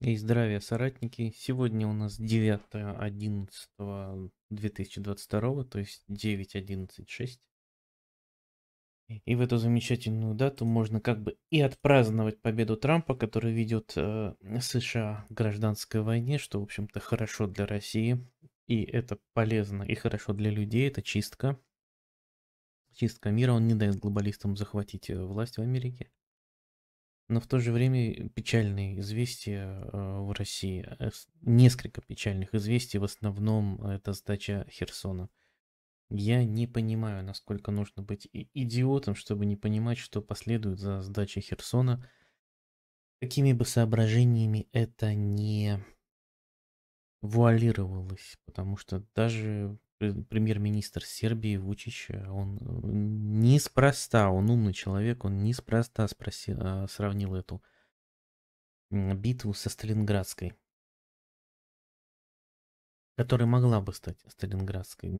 И здравия, соратники! Сегодня у нас 9.11.2022, то есть 9.11.6. И в эту замечательную дату можно как бы и отпраздновать победу Трампа, который ведет э, США к гражданской войне, что, в общем-то, хорошо для России. И это полезно и хорошо для людей, это чистка. Чистка мира, он не дает глобалистам захватить э, власть в Америке но в то же время печальные известия э, в России, э, несколько печальных известий, в основном это сдача Херсона. Я не понимаю, насколько нужно быть идиотом, чтобы не понимать, что последует за сдачей Херсона. Какими бы соображениями это не вуалировалось, потому что даже Э, премьер-министр Сербии Вучич, э, он э, неспроста, он умный человек, он неспроста спросил, а, сравнил эту битву со Сталинградской, которая могла бы стать Сталинградской.